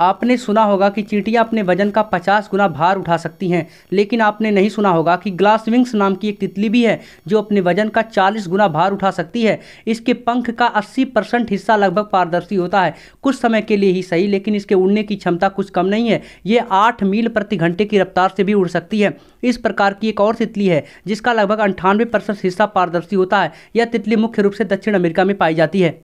आपने सुना होगा कि चींटियाँ अपने वजन का 50 गुना भार उठा सकती हैं लेकिन आपने नहीं सुना होगा कि ग्लास विंग्स नाम की एक तितली भी है जो अपने वजन का 40 गुना भार उठा सकती है इसके पंख का 80 परसेंट हिस्सा लगभग पारदर्शी होता है कुछ समय के लिए ही सही लेकिन इसके उड़ने की क्षमता कुछ कम नहीं है ये आठ मील प्रति घंटे की रफ्तार से भी उड़ सकती है इस प्रकार की एक और तितली है जिसका लगभग अंठानवे हिस्सा पारदर्शी होता है यह तितली मुख्य रूप से दक्षिण अमेरिका में पाई जाती है